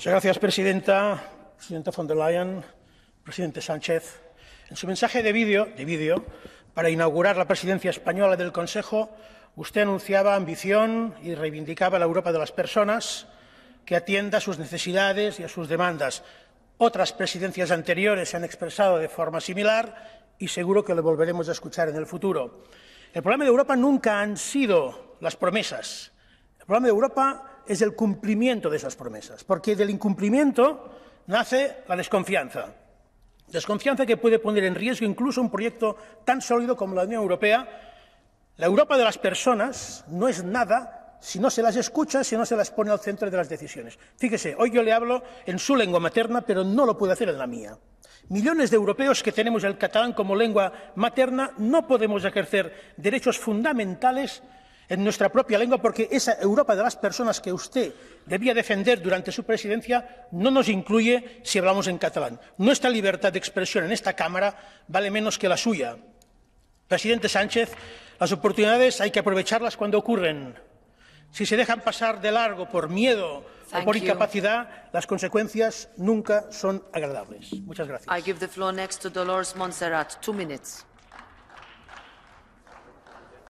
Muchas gracias, presidenta, presidenta von der Leyen, presidente Sánchez. En su mensaje de vídeo, para inaugurar la presidencia española del Consejo, usted anunciaba ambición y reivindicaba la Europa de las personas que atienda a sus necesidades y a sus demandas. Otras presidencias anteriores se han expresado de forma similar y seguro que lo volveremos a escuchar en el futuro. El problema de Europa nunca han sido las promesas. El problema de Europa es el cumplimiento de esas promesas, porque del incumplimiento nace la desconfianza. Desconfianza que puede poner en riesgo incluso un proyecto tan sólido como la Unión Europea. La Europa de las personas no es nada si no se las escucha, si no se las pone al centro de las decisiones. Fíjese, hoy yo le hablo en su lengua materna, pero no lo puedo hacer en la mía. Millones de europeos que tenemos el catalán como lengua materna no podemos ejercer derechos fundamentales en nuestra propia lengua, porque esa Europa de las personas que usted debía defender durante su presidencia no nos incluye si hablamos en catalán. Nuestra libertad de expresión en esta Cámara vale menos que la suya. Presidente Sánchez, las oportunidades hay que aprovecharlas cuando ocurren. Si se dejan pasar de largo por miedo o por incapacidad, las consecuencias nunca son agradables. Muchas gracias.